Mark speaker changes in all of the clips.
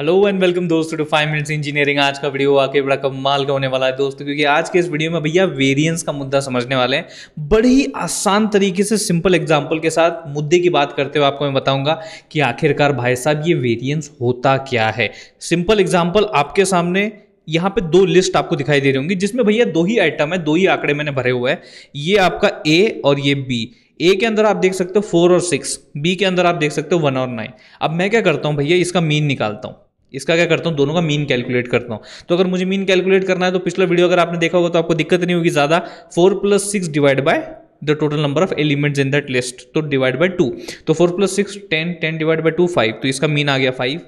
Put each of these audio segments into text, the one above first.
Speaker 1: hello and welcome दोस्तों to five minutes engineering आज का वीडियो आके बड़ा कमाल का होने वाला है दोस्तों क्योंकि आज के इस वीडियो में भैया वेरिएंस का मुद्दा समझने वाले हैं बड़े ही आसान तरीके से सिंपल एग्जांपल के साथ मुद्दे की बात करते हुए आपको मैं बताऊंगा कि आखिरकार भाई साहब ये वेरियंस होता क्या है सिंपल एग्जाम्पल आपके सामने यहाँ पे दो लिस्ट आपको दिखाई दे रही होंगी जिसमें भैया दो ही आइटम है दो ही आंकड़े मैंने भरे हुए हैं ये आपका ए और ये बी ए के अंदर आप देख सकते हो फोर और सिक्स बी के अंदर आप देख सकते हो वन और नाइन अब मैं क्या करता हूँ भैया इसका मीन निकालता हूँ इसका क्या करता हूँ दोनों का मीन कैलकुलेट करता हूँ तो अगर मुझे मीन कैलकुलेट करना है तो पिछला वीडियो अगर आपने देखा होगा तो आपको दिक्कत नहीं होगी ज़्यादा four plus six divide by the total number of elements in that list तो डिवाइड बाय टू तो four plus six ten ten divide by two five तो इसका मीन आ गया फाइव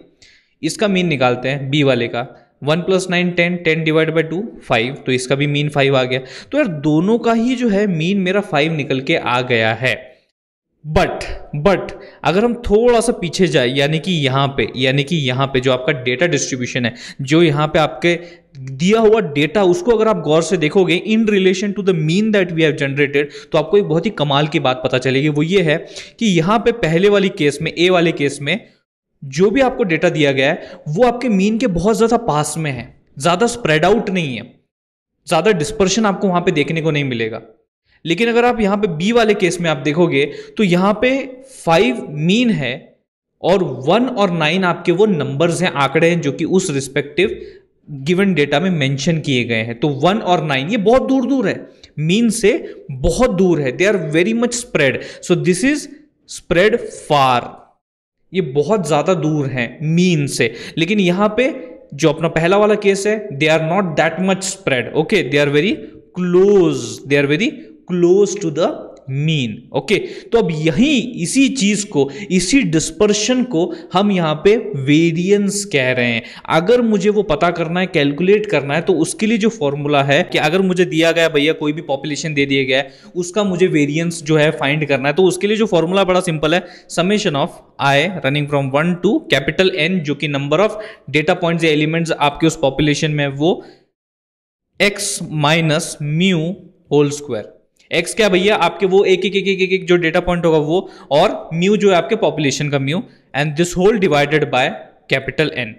Speaker 1: इसका मीन निकालते हैं बी वाले का one plus nine ten ten divide by two five तो इसका भी मीन फाइव आ गया तो यार दोनों का ही जो है मीन मेरा फाइव निकल के आ गया है बट बट अगर हम थोड़ा सा पीछे जाए यानी कि यहाँ पे यानी कि यहाँ पे जो आपका डेटा डिस्ट्रीब्यूशन है जो यहाँ पे आपके दिया हुआ डेटा उसको अगर आप गौर से देखोगे in relation to the mean that we have generated तो आपको एक बहुत ही कमाल की बात पता चलेगी वो ये है कि यहाँ पे पहले वाली केस में ए वाले केस में जो भी आपको डेटा दिया गया है वो आपके मीन के बहुत ज़्यादा पास में है ज़्यादा स्प्रेड आउट नहीं है ज़्यादा डिस्पर्शन आपको वहाँ पर देखने को नहीं मिलेगा लेकिन अगर आप यहाँ पे बी वाले केस में आप देखोगे तो यहां पे फाइव मीन है और वन और नाइन आपके वो नंबर्स हैं आंकड़े हैं जो कि उस रिस्पेक्टिव गिवन डेटा में मेंशन किए गए हैं तो वन और नाइन ये बहुत दूर दूर है मीन से बहुत दूर है they are very much spread so this is spread far ये बहुत ज़्यादा दूर है मीन से लेकिन यहां पे जो अपना पहला वाला केस है they are not that much spread okay they are very close they are very close to the mean okay तो अब यही इसी चीज को इसी डिस्पर्शन को हम यहाँ पे वेरियंस कह रहे हैं अगर मुझे वो पता करना है कैलकुलेट करना है तो उसके लिए जो फॉर्मूला है कि अगर मुझे दिया गया भैया कोई भी पॉपुलेशन दे दिया गया है उसका मुझे वेरियंस जो है फाइंड करना है तो उसके लिए जो फॉर्मूला बड़ा सिंपल है summation of I running from one to capital N जो कि नंबर ऑफ डेटा पॉइंट या एलिमेंट्स आपके उस पॉपुलेशन में वो X minus mu whole square X क्या भैया आपके वो एक एक एक एक एक जो डेटा पॉइंट होगा वो और म्यू जो है आपके पॉपुलेशन का mu and this whole divided by capital N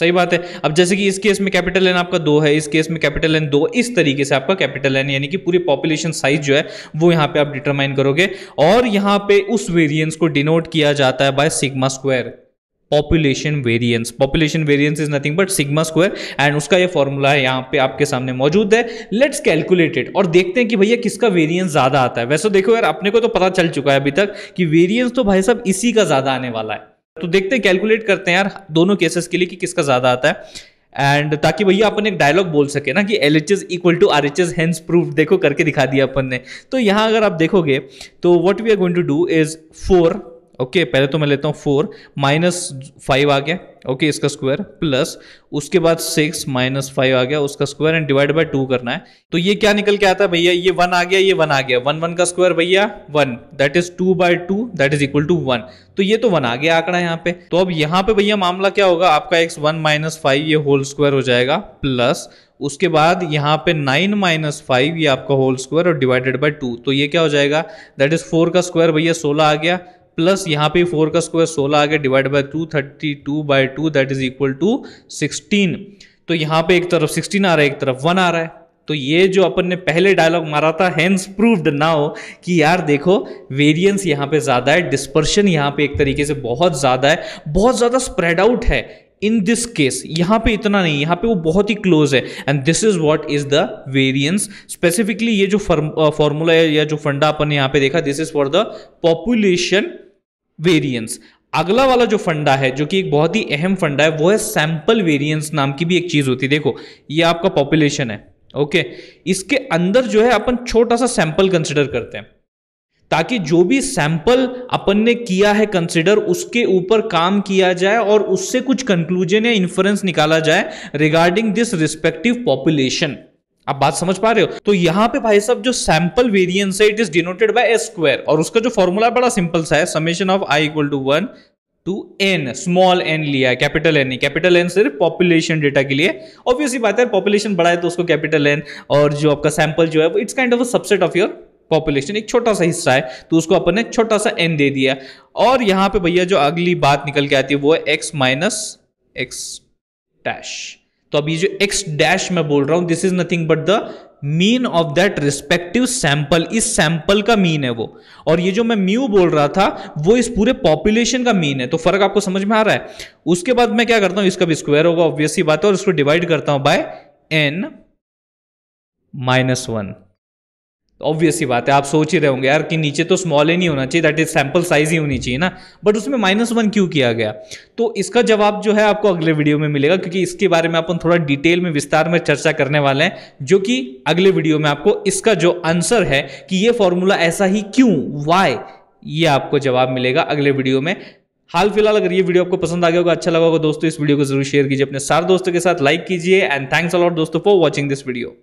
Speaker 1: सही बात है अब जैसे कि इस केस में कैपिटल एन आपका दो है इस केस में कैपिटल एन दो इस तरीके से आपका कैपिटल एन यानी कि पूरी पॉपुलेशन साइज जो है वो यहाँ पे आप डिटरमाइन करोगे और यहाँ पे उस वेरिएंस को डिनोट किया जाता है by sigma square population variance population variance is nothing but sigma square and उसका ये फॉर्मूला है यहाँ पे आपके सामने मौजूद है लेट्स कैलकुलेट इट और देखते हैं कि भैया किसका वेरिएंस ज़्यादा आता है वैसे देखो यार अपने को तो पता चल चुका है अभी तक कि वेरिएंस तो भाई साहब इसी का ज़्यादा आने वाला है तो देखते हैं कैलकुलेट करते हैं यार दोनों केसेस के लिए कि किसका ज़्यादा आता है एंड ताकि भैया अपन एक डायलॉग बोल सके ना कि L H S equal to R H S hence proof देखो करके दिखा दिया अपन ने तो यहाँ अगर आप देखोगे तो what we are going to do is four okay okay, पहले तो मैं लेता हूँ फोर माइनस फाइव आ गया ओके okay, इसका स्क्वायर प्लस उसके बाद सिक्स माइनस फाइव आ गया उसका square and divide by two करना है तो ये क्या निकल के आता है भैया ये वन आ गया ये वन आ गया वन वन का स्क्वायर भैया one that is two by two that is equal to one तो ये तो वन आ गया आंकड़ा यहाँ पे तो अब यहाँ पे भैया मामला क्या होगा आपका एक्स वन माइनस फाइव ये होल स्क्वायर हो जाएगा प्लस उसके बाद यहाँ पे नाइन माइनस फाइव ये आपका होल स्क्वायर और डिवाइडेड बाय टू तो ये क्या हो जाएगा दैट इज फोर का स्क्वायर भैया सोलह आ गया प्लस यहाँ पे फोर का स्क्वायर सोलह आ गया divide by two thirty two by two that is equal to sixteen तो यहाँ पे एक तरफ सिक्सटीन आ रहा है एक तरफ वन आ रहा है तो ये जो अपन ने पहले डायलॉग मारा था हैंस प्रूव्ड नाउ कि यार देखो वेरिएंस यहाँ पे ज़्यादा है डिस्पर्शन यहाँ पे एक तरीके से बहुत ज़्यादा है बहुत ज़्यादा स्प्रेड आउट है इन दिस केस यहाँ पे इतना नहीं यहाँ पे वो बहुत ही क्लोज है and this is what is the variance specifically ये जो फॉर्मूला है या जो फंडा अपन ने यहाँ पे देखा this is for the population variance अगला वाला जो फंडा है जो कि एक बहुत ही अहम फंडा है वो है सैंपल वेरिएंस नाम की भी एक चीज़ होती है देखो ये आपका पॉपुलेशन है ओके इसके अंदर जो है अपन छोटा सा सैंपल कंसिडर करते हैं ताकि जो भी सैंपल अपन ने किया है कंसिडर उसके ऊपर काम किया जाए और उससे कुछ कंक्लूजन या इन्फ्रेंस निकाला जाए रिगार्डिंग दिस रिस्पेक्टिव पॉपुलेशन आप बात समझ पा रहे हो तो यहाँ पे भाई साहब जो सैंपल वेरियंस है it is denoted by S square और उसका जो फॉर्मूला बड़ा सिंपल सा है summation of I equal to one to N small N लिया है कैपिटल एन नहीं कैपिटल एन सिर्फ पॉपुलेशन डेटा के लिए ऑब्वियसली बात है पॉपुलेशन बड़ा है तो उसको कैपिटल एन और जो आपका सैंपल जो है वो it's kind of a subset of your population एक छोटा सा हिस्सा है तो उसको अपन ने छोटा सा एन दे दिया और यहाँ पे भैया जो अगली बात निकल के आती है वो है एक्स माइनस एक्स डैश तो अब ये जो एक्स डैश मैं बोल रहा हूं this is nothing but the mean of that respective sample इस सैंपल का मीन है वो और ये जो मैं म्यू बोल रहा था वो इस पूरे पॉपुलेशन का मीन है तो फर्क आपको समझ में आ रहा है उसके बाद मैं क्या करता हूं इसका भी स्क्वायर होगा ऑब्वियसली बात है और इसको डिवाइड करता हूं by N minus one obvious ही बात है आप सोच ही रहे होंगे यार कि नीचे तो स्मॉल ही नहीं होना चाहिए दैट इज सैम्पल साइज ही होनी चाहिए ना बट उसमें माइनस वन क्यों किया गया तो इसका जवाब जो है आपको अगले वीडियो में मिलेगा क्योंकि इसके बारे में अपन थोड़ा डिटेल में विस्तार में चर्चा करने वाले हैं जो कि अगले वीडियो में आपको इसका जो आंसर है कि ये फॉर्मूला ऐसा ही क्यों वाई ये आपको जवाब मिलेगा अगले वीडियो में हाल फिलहाल अगर ये वीडियो आपको पसंद आ गया होगा अच्छा लगा होगा दोस्तों इस वीडियो को जरूर शेयर कीजिए अपने सारे दोस्तों के साथ लाइक कीजिए एंड थैंक्स अलॉट दोस्तों फॉर वॉचिंग दिस वीडियो